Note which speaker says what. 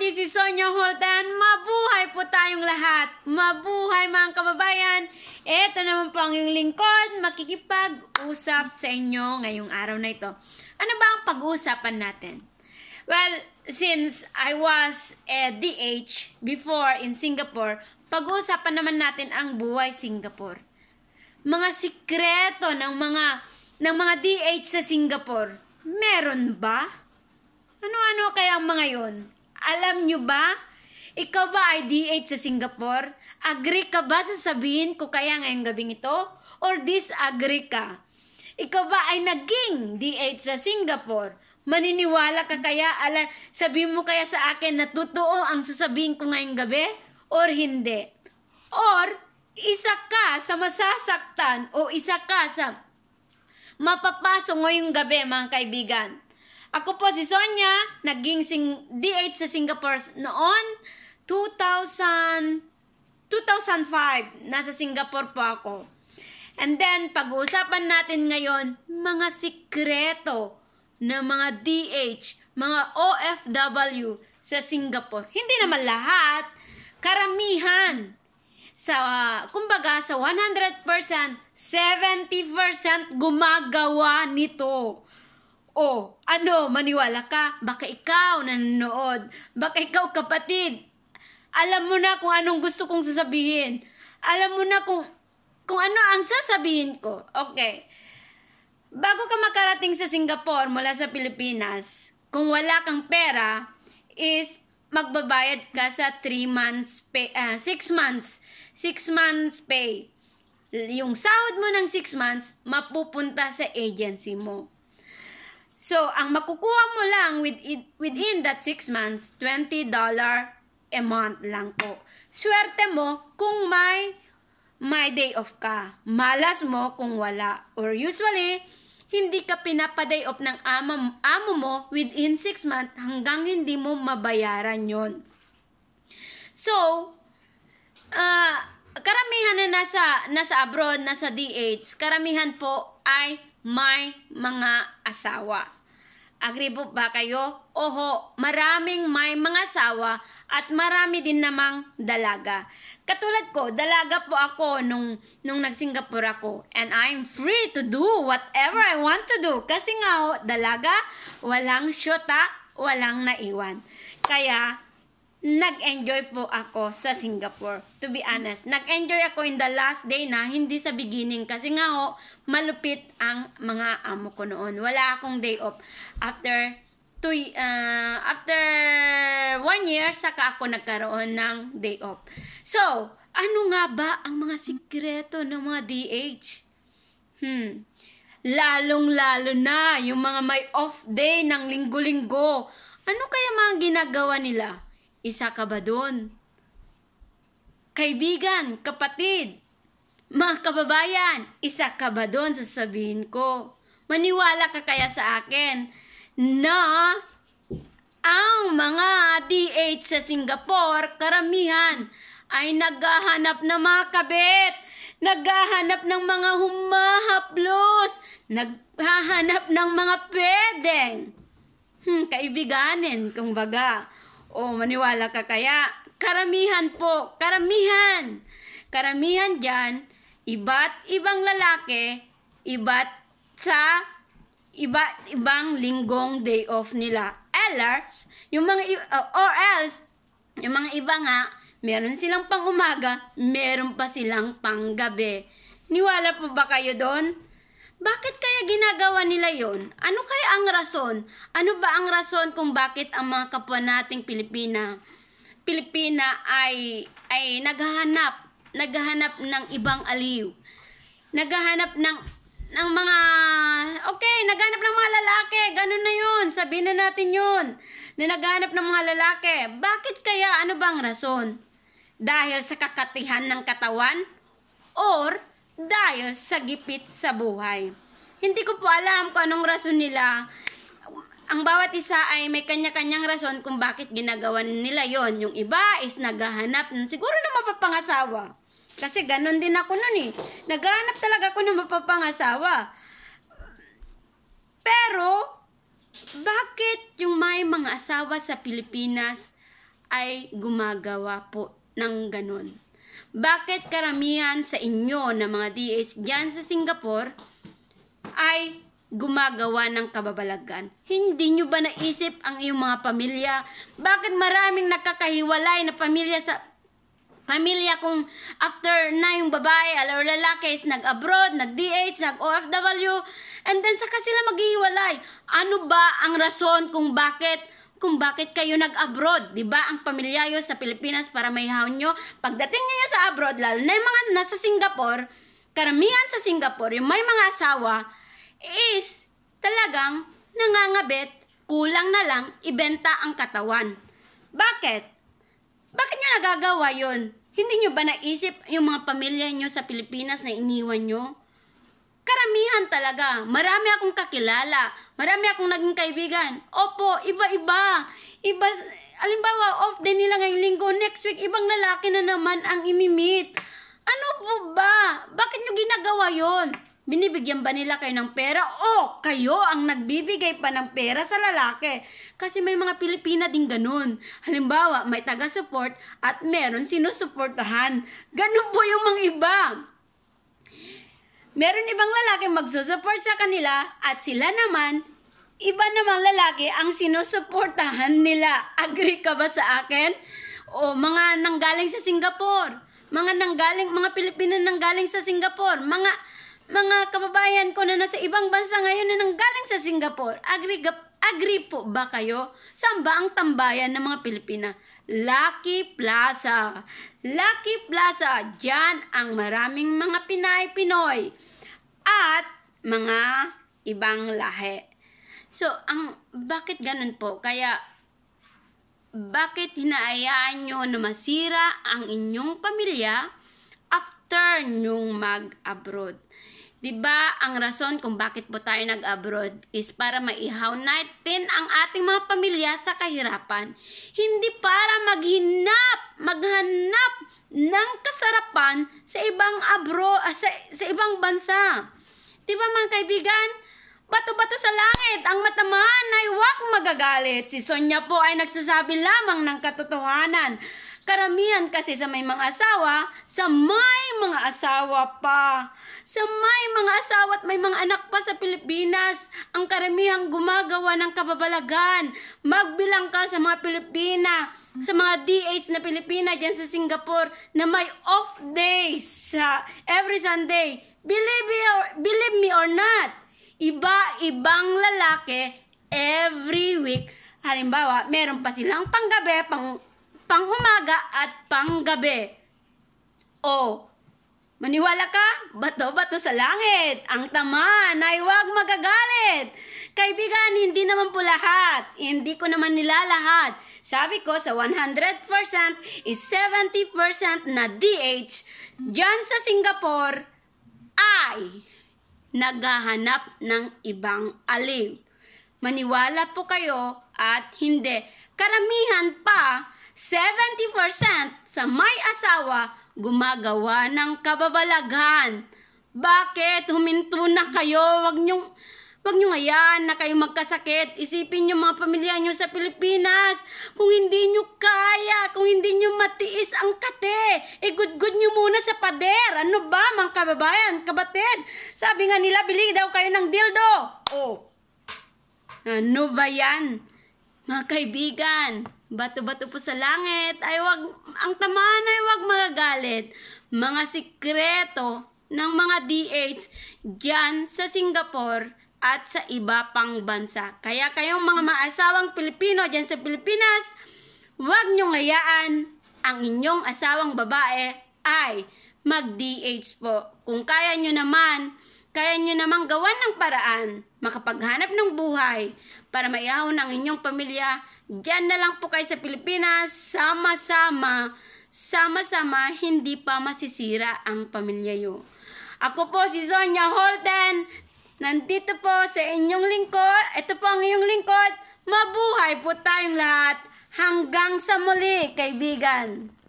Speaker 1: This is Sonia Holtan. Mabuhay po tayong lahat. Mabuhay mga kababayan. Ito naman po ang iyong lingkod. Makikipag-usap sa inyo ngayong araw na ito. Ano ba ang pag-uusapan natin? Well, since I was a DH before in Singapore, pag-uusapan naman natin ang buhay Singapore. Mga sikreto ng mga ng mga DH sa Singapore. Meron ba? Ano-ano kaya ang mga yon? Alam nyo ba? Ikaw ba ay DH sa Singapore? Agree ka ba sa sabihin ko kaya ngayong gabing ito? Or disagree ka? Ikaw ba ay naging DH sa Singapore? Maniniwala ka kaya? Alar, sabihin mo kaya sa akin na totoo ang sasabihin ko ngayong gabi? Or hindi? Or isa ka sa masasaktan o isa ka sa mapapaso ngayong gabi mga kaibigan? Ako po si Sonya, naging sing D8 sa Singapore noon, 2000, 2005, nasa Singapore po ako. And then, pag-uusapan natin ngayon, mga sikreto ng mga DH, mga OFW sa Singapore. Hindi naman lahat, karamihan sa uh, kumbaga sa 100%, 70% gumagawa nito. O, ano, maniwala ka? Baka ikaw nanonood. Baka ikaw kapatid. Alam mo na kung anong gusto kong sasabihin. Alam mo na kung, kung ano ang sasabihin ko. Okay. Bago ka makarating sa Singapore mula sa Pilipinas, kung wala kang pera, is magbabayad ka sa 3 months pay, 6 uh, ah, months, 6 months pay. Yung sahod mo ng 6 months, mapupunta sa agency mo. So, ang makukuha mo lang within, within that 6 months, $20 a month lang po. Swerte mo kung may may day off ka. Malas mo kung wala. Or usually, hindi ka pinapaday off ng ama, amo mo within 6 months hanggang hindi mo mabayaran yon. So, uh, karamihan na nasa, nasa abroad, nasa DH, karamihan po ay may mga asawa. Agribo ba kayo? Oho, maraming may mga asawa at marami din namang dalaga. Katulad ko, dalaga po ako nung, nung nag-Singapore ako. And I'm free to do whatever I want to do. Kasi nga, oh, dalaga, walang syota, walang naiwan. Kaya, nag-enjoy po ako sa Singapore. To be honest, nag-enjoy ako in the last day na, hindi sa beginning. Kasi nga ho, malupit ang mga amo ko noon. Wala akong day off. After, two, uh, after one year, saka ako nagkaroon ng day off. So, ano nga ba ang mga sikreto ng mga DH? Hmm, lalong-lalo na yung mga may off day ng linggo-linggo. Ano kaya mga ginagawa nila? Isa ka ba doon? Kaibigan, kapatid, mga kababayan, isa ka ba doon sasabihin ko? Maniwala ka kaya sa akin na ang mga DH sa Singapore, karamihan ay naghahanap na mga kabit, naghahanap ng mga humahaplos, naghahanap ng mga pedeng. Hmm, kaibiganin, kumbaga. baga Oh, maniwala ka kaya? Karamihan po, karamihan. Karamihan diyan iba't ibang lalaki, iba't sa iba't ibang linggong day off nila. Ellers, yung mga, uh, or else, yung mga iba nga, meron silang pang umaga, meron pa silang pang gabi. Niwala po ba kayo doon? Bakit kaya ginagawa nila yon? Ano kaya ang rason? Ano ba ang rason kung bakit ang mga kapwa nating Pilipina Pilipina ay ay naghahanap naghahanap ng ibang aliw. Naghahanap ng ng mga okay, naghanap ng mga lalaki, ganun na 'yon. Sabihin na natin 'yon. Na naghahanap ng mga lalaki. Bakit kaya? Ano bang rason? Dahil sa kakatihan ng katawan or dahil sa gipit sa buhay. Hindi ko po alam kung anong rason nila. Ang bawat isa ay may kanya-kanyang rason kung bakit ginagawa nila yon. Yung iba is naghahanap ng siguro ng mapapangasawa. Kasi ganun din ako nun eh. Naghahanap talaga ako ng mapapangasawa. Pero, bakit yung may mga asawa sa Pilipinas ay gumagawa po ng ganun? bakit karamihan sa inyo na mga DH dyan sa Singapore ay gumagawa ng kababalagan. Hindi nyo ba naisip ang iyong mga pamilya? Bakit maraming nakakahiwalay na pamilya sa pamilya kung after na yung babae or lalaki is nag-abroad, nag-DH, nag-OFW, and then saka sila maghihiwalay. Ano ba ang rason kung bakit kung bakit kayo nag-abroad. ba diba? Ang pamilyayo sa Pilipinas para may haon nyo. Pagdating niya sa abroad, lalo na yung mga nasa Singapore, karamihan sa Singapore, yung may mga asawa, is talagang nangangabit, kulang na lang, ibenta ang katawan. Bakit? Bakit nyo nagagawa yon? Hindi nyo ba naisip yung mga pamilya nyo sa Pilipinas na iniwan nyo? karamihan talaga. Marami akong kakilala. Marami akong naging kaibigan. Opo, iba-iba. Iba, alimbawa, off day nila ngayong linggo. Next week, ibang lalaki na naman ang imimit. Ano po ba? Bakit nyo ginagawa yon? Binibigyan ba nila kayo ng pera? O kayo ang nagbibigay pa ng pera sa lalaki? Kasi may mga Pilipina din ganun. Halimbawa, may taga-support at meron sinusuportahan. Ganun po yung mga iba meron ibang lalaki magsusupport sa kanila at sila naman, iba namang lalaki ang sinusuportahan nila. Agree ka ba sa akin? O mga nanggaling sa Singapore, mga nanggaling, mga Pilipino nanggaling sa Singapore, mga mga kababayan ko na nasa ibang bansa ngayon na nanggaling sa Singapore, agree Agree po ba kayo? Saan ba ang tambayan ng mga Pilipina? Lucky Plaza. Lucky Plaza, dyan ang maraming mga Pinay-Pinoy at mga ibang lahi. So, ang bakit ganun po? Kaya bakit hinahayaan nyo na masira ang inyong pamilya after nyong mag-abroad? Diba, ang rason kung bakit po tayo nag-abroad is para maihaw natin ang ating mga pamilya sa kahirapan. Hindi para maghinap, maghanap ng kasarapan sa ibang abro, ah, sa, sa ibang bansa. Diba mga kaibigan? Bato-bato sa langit, ang matamaan ay huwag magagalit. Si Sonya po ay nagsasabi lamang ng katotohanan. Karamihan kasi sa may mga asawa, sa may mga asawa pa. Sa may mga asawa at may mga anak pa sa Pilipinas, ang karamihan gumagawa ng kababalagan. Magbilang ka sa mga Pilipina, sa mga DH na Pilipina dyan sa Singapore na may off days sa every Sunday. Believe me or, believe me or not, iba-ibang lalaki every week. Halimbawa, meron pa silang panggabi, pang panghumaga at panggabi. O, maniwala ka? Bato-bato sa langit. Ang taman ay huwag magagalit. Kaibigan, hindi naman po lahat. Hindi ko naman nila lahat. Sabi ko sa 100% is 70% na DH dyan sa Singapore ay naghahanap ng ibang alim. Maniwala po kayo at hindi. Karamihan pa 70% sa may asawa gumagawa ng kababalaghan. Bakit? Huminto na kayo. Wag niyong, wag niyong ayan na kayo magkasakit. Isipin niyo mga pamilya niyo sa Pilipinas. Kung hindi niyo kaya, kung hindi niyo matiis ang kate, igudgud eh, niyo muna sa pader. Ano ba mga kababayan, kabatid? Sabi nga nila, bili daw kayo ng dildo. Oh. Ano ba yan? Mga kaibigan, Bato-bato po sa langit. Ay wag, ang tamaan ay wag magagalit. Mga sikreto ng mga DH dyan sa Singapore at sa iba pang bansa. Kaya kayong mga maasawang Pilipino dyan sa Pilipinas, wag niyong hayaan ang inyong asawang babae ay mag-DH po. Kung kaya nyo naman, kaya nyo naman gawan ng paraan makapaghanap ng buhay para maiahon ang inyong pamilya. Diyan na lang po kayo sa Pilipinas, sama-sama, sama-sama, hindi pa masisira ang pamilya nyo. Ako po si Sonia Holden, nandito po sa inyong lingkod, ito po ang inyong lingkod, mabuhay po tayong lahat. Hanggang sa muli, kaibigan!